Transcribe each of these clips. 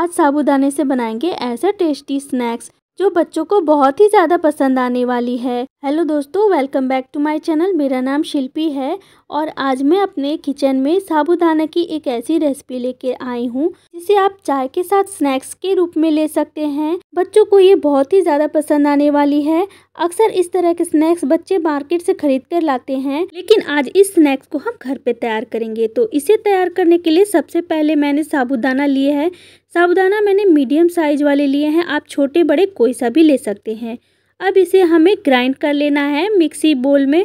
आज साबूदाने से बनाएंगे ऐसा टेस्टी स्नैक्स जो बच्चों को बहुत ही ज़्यादा पसंद आने वाली है हेलो दोस्तों welcome back to my channel मेरा नाम शिल्पी है और आज मैं अपने किचन में साबूदाना की एक ऐसी रेसिपी लेके आई हूँ जिसे आप चाय के साथ स्नैक्स के रूप में ले सकते हैं बच्चों को ये बहुत ही ज़्यादा पसंद आने वाली है अक्सर इस तरह के स्नैक्स बच्चे मार्केट से खरीद कर लाते हैं लेकिन आज इस स्नैक्स को हम घर पर तैयार करेंगे तो इसे तैयार करने के लिए सबसे पहले मैंने साबूदाना लिए है साबूदाना मैंने मीडियम साइज वाले लिए हैं आप छोटे बड़े कोई सा भी ले सकते हैं अब इसे हमें ग्राइंड कर लेना है मिक्सी बोल में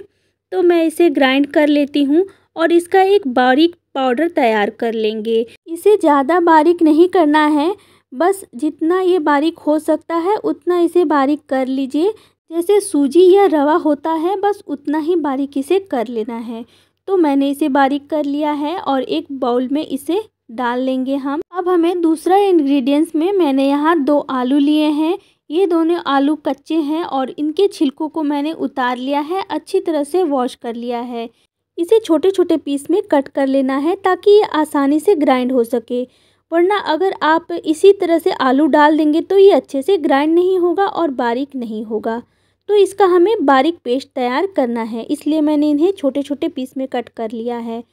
तो मैं इसे ग्राइंड कर लेती हूँ और इसका एक बारीक पाउडर तैयार कर लेंगे इसे ज़्यादा बारीक नहीं करना है बस जितना ये बारीक हो सकता है उतना इसे बारीक कर लीजिए जैसे सूजी या रवा होता है बस उतना ही बारीक इसे कर लेना है तो मैंने इसे बारीक कर लिया है और एक बाउल में इसे डाल लेंगे हम अब हमें दूसरा इंग्रेडिएंट्स में मैंने यहाँ दो आलू लिए हैं ये दोनों आलू कच्चे हैं और इनके छिलकों को मैंने उतार लिया है अच्छी तरह से वॉश कर लिया है इसे छोटे छोटे पीस में कट कर लेना है ताकि ये आसानी से ग्राइंड हो सके वरना अगर आप इसी तरह से आलू डाल देंगे तो ये अच्छे से ग्राइंड नहीं होगा और बारीक नहीं होगा तो इसका हमें बारीक पेस्ट तैयार करना है इसलिए मैंने इन्हें छोटे छोटे पीस में कट कर लिया है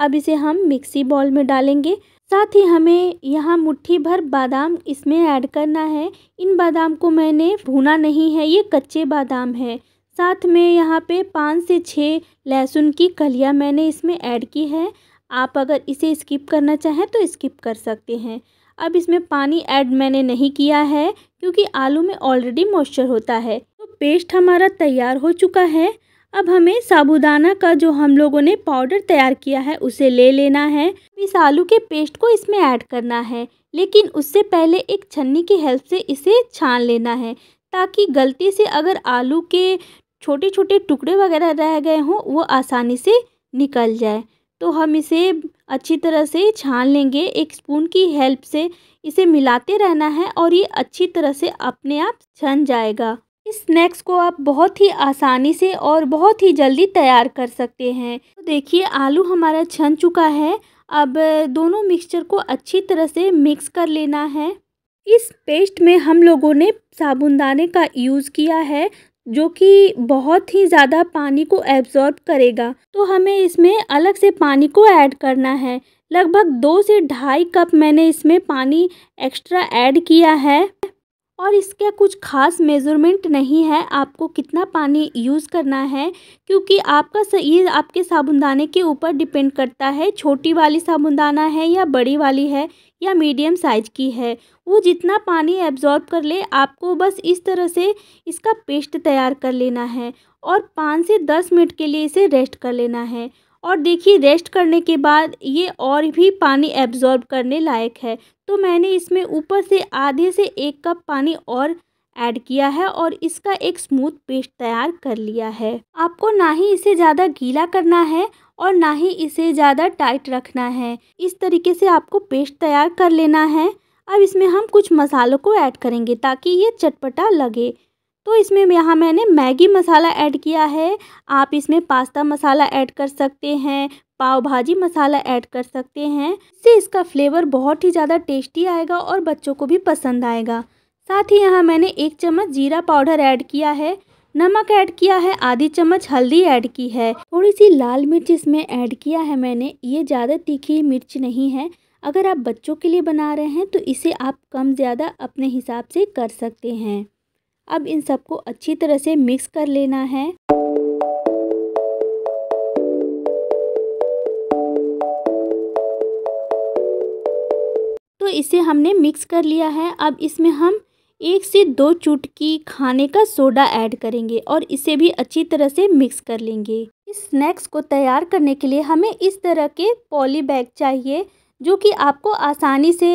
अब इसे हम मिक्सी बॉल में डालेंगे साथ ही हमें यहाँ मुट्ठी भर बादाम इसमें ऐड करना है इन बादाम को मैंने भुना नहीं है ये कच्चे बादाम है साथ में यहाँ पे पाँच से छः लहसुन की कलियाँ मैंने इसमें ऐड की है आप अगर इसे स्किप करना चाहें तो स्किप कर सकते हैं अब इसमें पानी ऐड मैंने नहीं किया है क्योंकि आलू में ऑलरेडी मॉइस्चर होता है तो पेस्ट हमारा तैयार हो चुका है अब हमें साबुदाना का जो हम लोगों ने पाउडर तैयार किया है उसे ले लेना है इस आलू के पेस्ट को इसमें ऐड करना है लेकिन उससे पहले एक छन्नी की हेल्प से इसे छान लेना है ताकि गलती से अगर आलू के छोटे छोटे टुकड़े वगैरह रह गए हों वो आसानी से निकल जाए तो हम इसे अच्छी तरह से छान लेंगे एक स्पून की हेल्प से इसे मिलाते रहना है और ये अच्छी तरह से अपने आप छन जाएगा इस स्नैक्स को आप बहुत ही आसानी से और बहुत ही जल्दी तैयार कर सकते हैं तो देखिए आलू हमारा छन चुका है अब दोनों मिक्सचर को अच्छी तरह से मिक्स कर लेना है इस पेस्ट में हम लोगों ने साबुनदाने का यूज़ किया है जो कि बहुत ही ज़्यादा पानी को एब्जॉर्ब करेगा तो हमें इसमें अलग से पानी को ऐड करना है लगभग दो से ढाई कप मैंने इसमें पानी एक्स्ट्रा ऐड किया है और इसका कुछ खास मेज़रमेंट नहीं है आपको कितना पानी यूज़ करना है क्योंकि आपका ये आपके साबुनदाने के ऊपर डिपेंड करता है छोटी वाली साबुनदाना है या बड़ी वाली है या मीडियम साइज की है वो जितना पानी एब्जॉर्ब कर ले आपको बस इस तरह से इसका पेस्ट तैयार कर लेना है और पाँच से दस मिनट के लिए इसे रेस्ट कर लेना है और देखिए रेस्ट करने के बाद ये और भी पानी एब्जॉर्ब करने लायक है तो मैंने इसमें ऊपर से आधे से एक कप पानी और ऐड किया है और इसका एक स्मूथ पेस्ट तैयार कर लिया है आपको ना ही इसे ज़्यादा गीला करना है और ना ही इसे ज़्यादा टाइट रखना है इस तरीके से आपको पेस्ट तैयार कर लेना है अब इसमें हम कुछ मसालों को ऐड करेंगे ताकि ये चटपटा लगे तो इसमें यहाँ मैंने मैगी मसाला ऐड किया है आप इसमें पास्ता मसाला ऐड कर सकते हैं पाव भाजी मसाला ऐड कर सकते हैं इससे इसका फ्लेवर बहुत ही ज़्यादा टेस्टी आएगा और बच्चों को भी पसंद आएगा साथ ही यहाँ मैंने एक चम्मच जीरा पाउडर ऐड किया है नमक ऐड किया है आधी चम्मच हल्दी ऐड की है थोड़ी सी लाल मिर्च इसमें ऐड किया है मैंने ये ज़्यादा तीखी मिर्च नहीं है अगर आप बच्चों के लिए बना रहे हैं तो इसे आप कम ज़्यादा अपने हिसाब से कर सकते हैं अब इन सबको अच्छी तरह से मिक्स कर लेना है तो इसे हमने मिक्स कर लिया है अब इसमें हम एक से दो चुटकी खाने का सोडा ऐड करेंगे और इसे भी अच्छी तरह से मिक्स कर लेंगे इस स्नैक्स को तैयार करने के लिए हमें इस तरह के पॉली बैग चाहिए जो कि आपको आसानी से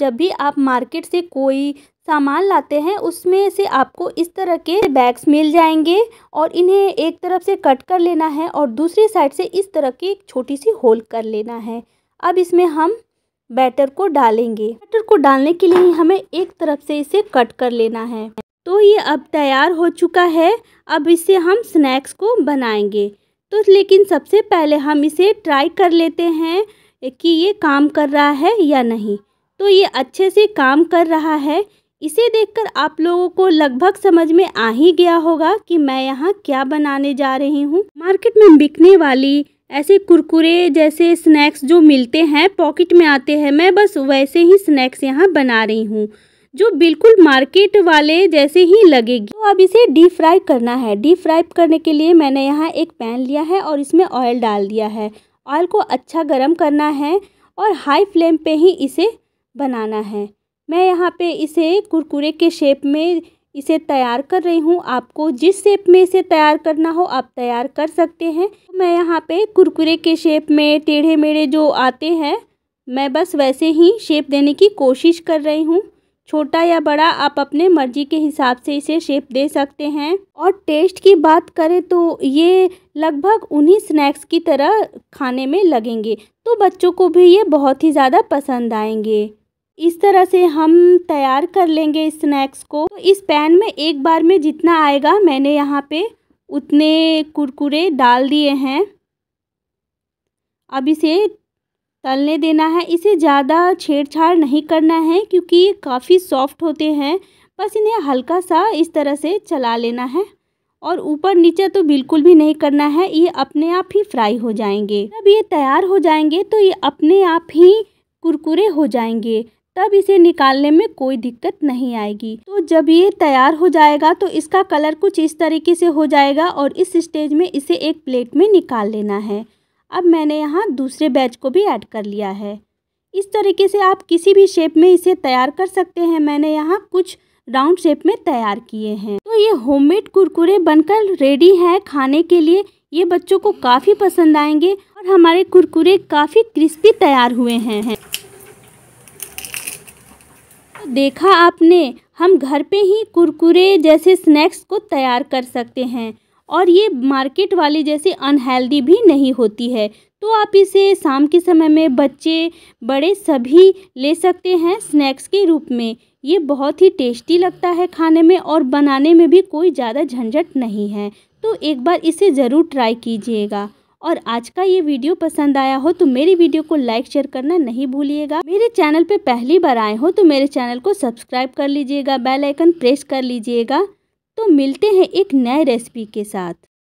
जब भी आप मार्केट से कोई सामान लाते हैं उसमें से आपको इस तरह के बैग्स मिल जाएंगे और इन्हें एक तरफ से कट कर लेना है और दूसरी साइड से इस तरह की एक छोटी सी होल कर लेना है अब इसमें हम बैटर को डालेंगे बैटर को डालने के लिए हमें एक तरफ से इसे कट कर लेना है तो ये अब तैयार हो चुका है अब इसे हम स्नैक्स को बनाएंगे तो लेकिन सबसे पहले हम इसे ट्राई कर लेते हैं कि ये काम कर रहा है या नहीं तो ये अच्छे से काम कर रहा है इसे देखकर आप लोगों को लगभग समझ में आ ही गया होगा कि मैं यहाँ क्या बनाने जा रही हूँ मार्केट में बिकने वाली ऐसे कुरकुरे जैसे स्नैक्स जो मिलते हैं पॉकेट में आते हैं मैं बस वैसे ही स्नैक्स यहाँ बना रही हूँ जो बिल्कुल मार्केट वाले जैसे ही लगेगी तो अब इसे डीप फ्राई करना है डीप फ्राई करने के लिए मैंने यहाँ एक पैन लिया है और इसमें ऑयल डाल दिया है ऑयल को अच्छा गर्म करना है और हाई फ्लेम पे ही इसे बनाना है मैं यहाँ पे इसे कुरकुरे के शेप में इसे तैयार कर रही हूँ आपको जिस शेप में इसे तैयार करना हो आप तैयार कर सकते हैं मैं यहाँ पे कुरकुरे के शेप में टेढ़े मेढ़े जो आते हैं मैं बस वैसे ही शेप देने की कोशिश कर रही हूँ छोटा या बड़ा आप अपने मर्जी के हिसाब से इसे शेप दे सकते हैं और टेस्ट की बात करें तो ये लगभग उन्हीं स्नैक्स की तरह खाने में लगेंगे तो बच्चों को भी ये बहुत ही ज़्यादा पसंद आएंगे इस तरह से हम तैयार कर लेंगे स्नैक्स को तो इस पैन में एक बार में जितना आएगा मैंने यहाँ पे उतने कुरकुरे डाल दिए हैं अब इसे तलने देना है इसे ज़्यादा छेड़छाड़ नहीं करना है क्योंकि ये काफ़ी सॉफ्ट होते हैं बस इन्हें हल्का सा इस तरह से चला लेना है और ऊपर नीचे तो बिल्कुल भी नहीं करना है ये अपने आप ही फ्राई हो जाएंगे जब ये तैयार हो जाएंगे तो ये अपने आप ही कुरकुरे हो जाएंगे तब इसे निकालने में कोई दिक्कत नहीं आएगी तो जब ये तैयार हो जाएगा तो इसका कलर कुछ इस तरीके से हो जाएगा और इस स्टेज में इसे एक प्लेट में निकाल लेना है अब मैंने यहाँ दूसरे बैच को भी ऐड कर लिया है इस तरीके से आप किसी भी शेप में इसे तैयार कर सकते हैं मैंने यहाँ कुछ राउंड शेप में तैयार किए हैं तो ये होममेड कुरकुरे बनकर रेडी हैं खाने के लिए ये बच्चों को काफ़ी पसंद आएंगे और हमारे कुरकुरे काफ़ी क्रिस्पी तैयार हुए हैं तो देखा आपने हम घर पे ही कुरकुरे जैसे स्नैक्स को तैयार कर सकते हैं और ये मार्केट वाले जैसे अनहेल्दी भी नहीं होती है तो आप इसे शाम के समय में बच्चे बड़े सभी ले सकते हैं स्नैक्स के रूप में ये बहुत ही टेस्टी लगता है खाने में और बनाने में भी कोई ज़्यादा झंझट नहीं है तो एक बार इसे ज़रूर ट्राई कीजिएगा और आज का ये वीडियो पसंद आया हो तो मेरी वीडियो को लाइक शेयर करना नहीं भूलिएगा मेरे चैनल पे पहली बार आए हो तो मेरे चैनल को सब्सक्राइब कर लीजिएगा बेल आइकन प्रेस कर लीजिएगा तो मिलते हैं एक नए रेसिपी के साथ